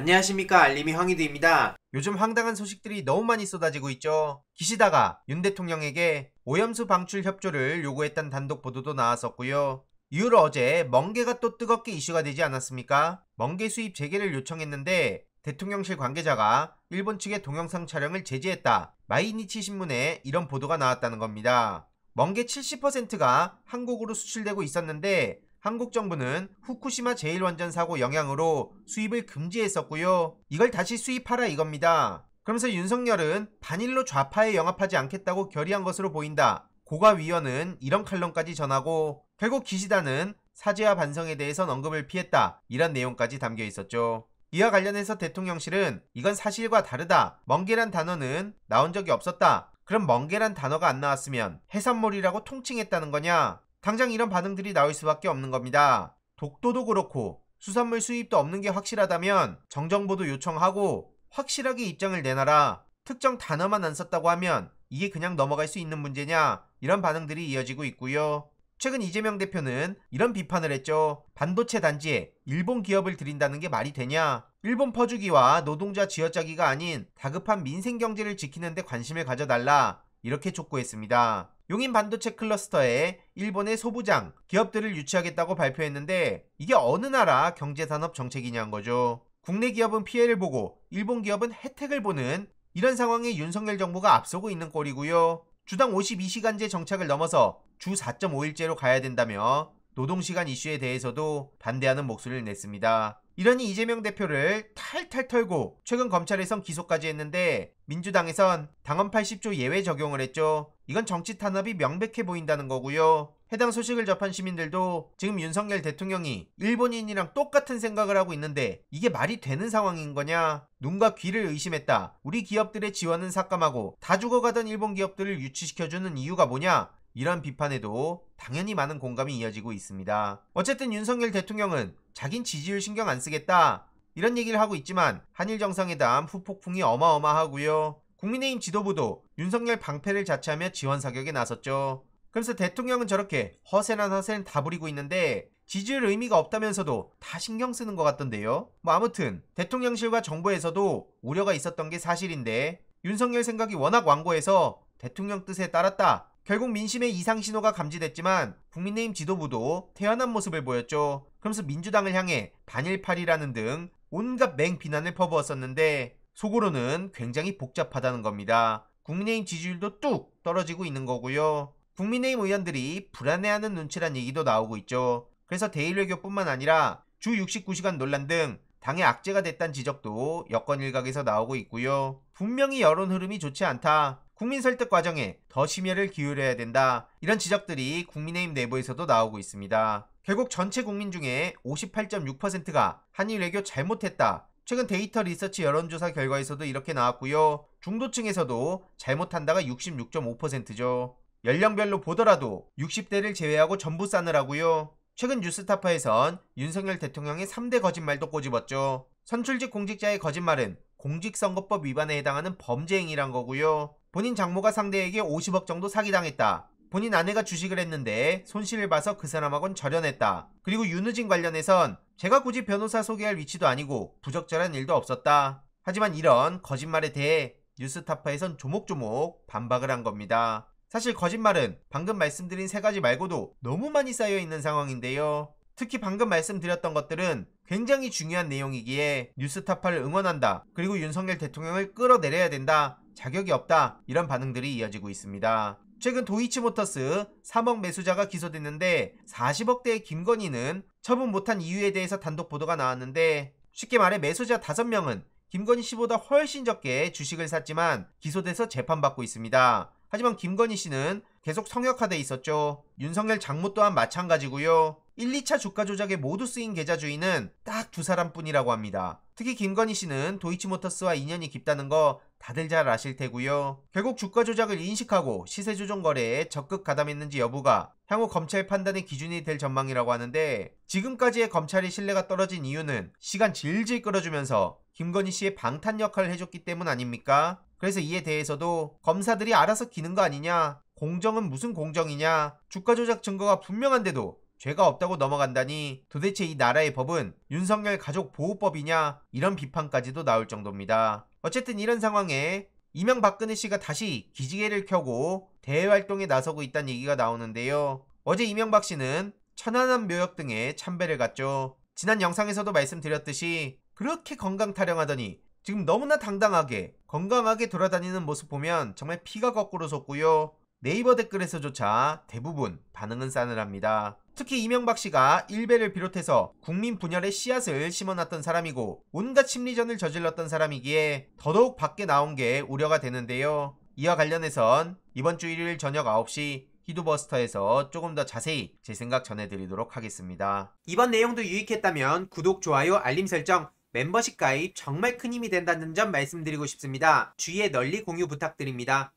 안녕하십니까 알림이 황희드입니다. 요즘 황당한 소식들이 너무 많이 쏟아지고 있죠. 기시다가 윤 대통령에게 오염수 방출 협조를 요구했던 단독 보도도 나왔었고요. 이후로 어제 멍게가 또 뜨겁게 이슈가 되지 않았습니까? 멍게 수입 재개를 요청했는데 대통령실 관계자가 일본 측의 동영상 촬영을 제지했다. 마이니치 신문에 이런 보도가 나왔다는 겁니다. 멍게 70%가 한국으로 수출되고 있었는데 한국 정부는 후쿠시마 제1원전 사고 영향으로 수입을 금지했었고요. 이걸 다시 수입하라 이겁니다. 그러면서 윤석열은 반일로 좌파에 영합하지 않겠다고 결의한 것으로 보인다. 고가위원은 이런 칼럼까지 전하고 결국 기시다는 사죄와 반성에 대해선 언급을 피했다. 이런 내용까지 담겨 있었죠. 이와 관련해서 대통령실은 이건 사실과 다르다. 멍게란 단어는 나온 적이 없었다. 그럼 멍게란 단어가 안 나왔으면 해산물이라고 통칭했다는 거냐? 당장 이런 반응들이 나올 수밖에 없는 겁니다. 독도도 그렇고 수산물 수입도 없는 게 확실하다면 정정보도 요청하고 확실하게 입장을 내놔라. 특정 단어만 안 썼다고 하면 이게 그냥 넘어갈 수 있는 문제냐 이런 반응들이 이어지고 있고요. 최근 이재명 대표는 이런 비판을 했죠. 반도체 단지에 일본 기업을 들인다는 게 말이 되냐? 일본 퍼주기와 노동자 지어짜기가 아닌 다급한 민생 경제를 지키는데 관심을 가져달라. 이렇게 촉구했습니다. 용인 반도체 클러스터에 일본의 소부장, 기업들을 유치하겠다고 발표했는데 이게 어느 나라 경제산업 정책이냐는 거죠. 국내 기업은 피해를 보고 일본 기업은 혜택을 보는 이런 상황에 윤석열 정부가 앞서고 있는 꼴이고요. 주당 52시간제 정착을 넘어서 주 4.5일제로 가야 된다며 노동시간 이슈에 대해서도 반대하는 목소리를 냈습니다. 이러니 이재명 대표를 탈탈 털고 최근 검찰에선 기소까지 했는데 민주당에선 당헌 80조 예외 적용을 했죠. 이건 정치 탄압이 명백해 보인다는 거고요. 해당 소식을 접한 시민들도 지금 윤석열 대통령이 일본인이랑 똑같은 생각을 하고 있는데 이게 말이 되는 상황인 거냐? 눈과 귀를 의심했다. 우리 기업들의 지원은 삭감하고 다 죽어가던 일본 기업들을 유치시켜주는 이유가 뭐냐? 이러한 비판에도 당연히 많은 공감이 이어지고 있습니다. 어쨌든 윤석열 대통령은 자긴 지지율 신경 안 쓰겠다 이런 얘기를 하고 있지만 한일 정상회담 후폭풍이 어마어마하고요. 국민의힘 지도부도 윤석열 방패를 자처하며 지원 사격에 나섰죠. 그래서 대통령은 저렇게 허세란 허세는 다 부리고 있는데 지지율 의미가 없다면서도 다 신경 쓰는 것 같던데요. 뭐 아무튼 대통령실과 정부에서도 우려가 있었던 게 사실인데 윤석열 생각이 워낙 완고해서 대통령 뜻에 따랐다 결국 민심의 이상 신호가 감지됐지만 국민의힘 지도부도 태연한 모습을 보였죠. 그러면서 민주당을 향해 반일팔이라는 등 온갖 맹 비난을 퍼부었었는데 속으로는 굉장히 복잡하다는 겁니다. 국민의힘 지지율도 뚝 떨어지고 있는 거고요. 국민의힘 의원들이 불안해하는 눈치란 얘기도 나오고 있죠. 그래서 대일외교뿐만 아니라 주 69시간 논란 등 당의 악재가 됐단 지적도 여권 일각에서 나오고 있고요. 분명히 여론 흐름이 좋지 않다. 국민 설득 과정에 더 심혈을 기울여야 된다. 이런 지적들이 국민의힘 내부에서도 나오고 있습니다. 결국 전체 국민 중에 58.6%가 한일 외교 잘못했다. 최근 데이터 리서치 여론조사 결과에서도 이렇게 나왔고요. 중도층에서도 잘못한다가 66.5%죠. 연령별로 보더라도 60대를 제외하고 전부 싸느라고요. 최근 뉴스타파에선 윤석열 대통령의 3대 거짓말도 꼬집었죠. 선출직 공직자의 거짓말은 공직선거법 위반에 해당하는 범죄 행위란 거고요. 본인 장모가 상대에게 50억 정도 사기당했다. 본인 아내가 주식을 했는데 손실을 봐서 그 사람하곤 절연했다. 그리고 윤우진 관련해선 제가 굳이 변호사 소개할 위치도 아니고 부적절한 일도 없었다. 하지만 이런 거짓말에 대해 뉴스타파에선 조목조목 반박을 한 겁니다. 사실 거짓말은 방금 말씀드린 세 가지 말고도 너무 많이 쌓여 있는 상황인데요. 특히 방금 말씀드렸던 것들은 굉장히 중요한 내용이기에 뉴스타파를 응원한다. 그리고 윤석열 대통령을 끌어내려야 된다. 자격이 없다. 이런 반응들이 이어지고 있습니다. 최근 도이치모터스 3억 매수자가 기소됐는데 40억대의 김건희는 처분 못한 이유에 대해서 단독 보도가 나왔는데 쉽게 말해 매수자 5명은 김건희 씨보다 훨씬 적게 주식을 샀지만 기소돼서 재판받고 있습니다. 하지만 김건희 씨는 계속 성역화돼 있었죠. 윤석열 장모 또한 마찬가지고요. 1, 2차 주가 조작에 모두 쓰인 계좌 주인은 딱 두 사람뿐이라고 합니다. 특히 김건희 씨는 도이치모터스와 인연이 깊다는 거 다들 잘 아실 테고요. 결국 주가 조작을 인식하고 시세 조정 거래에 적극 가담했는지 여부가 향후 검찰 판단의 기준이 될 전망이라고 하는데 지금까지의 검찰의 신뢰가 떨어진 이유는 시간 질질 끌어주면서 김건희 씨의 방탄 역할을 해줬기 때문 아닙니까? 그래서 이에 대해서도 검사들이 알아서 기는 거 아니냐 공정은 무슨 공정이냐? 주가 조작 증거가 분명한데도 죄가 없다고 넘어간다니 도대체 이 나라의 법은 윤석열 가족 보호법이냐? 이런 비판까지도 나올 정도입니다. 어쨌든 이런 상황에 이명박근혜 씨가 다시 기지개를 켜고 대외 활동에 나서고 있다는 얘기가 나오는데요. 어제 이명박 씨는 천안함 묘역 등에 참배를 갔죠. 지난 영상에서도 말씀드렸듯이 그렇게 건강 타령하더니 지금 너무나 당당하게 건강하게 돌아다니는 모습 보면 정말 피가 거꾸로 솟고요. 네이버 댓글에서조차 대부분 반응은 싸늘합니다. 특히 이명박 씨가 일베를 비롯해서 국민 분열의 씨앗을 심어놨던 사람이고 온갖 심리전을 저질렀던 사람이기에 더더욱 밖에 나온 게 우려가 되는데요. 이와 관련해선 이번 주 일요일 저녁 9시 히두버스터에서 조금 더 자세히 제 생각 전해드리도록 하겠습니다. 이번 내용도 유익했다면 구독, 좋아요, 알림 설정, 멤버십 가입 정말 큰 힘이 된다는 점 말씀드리고 싶습니다. 주위에 널리 공유 부탁드립니다.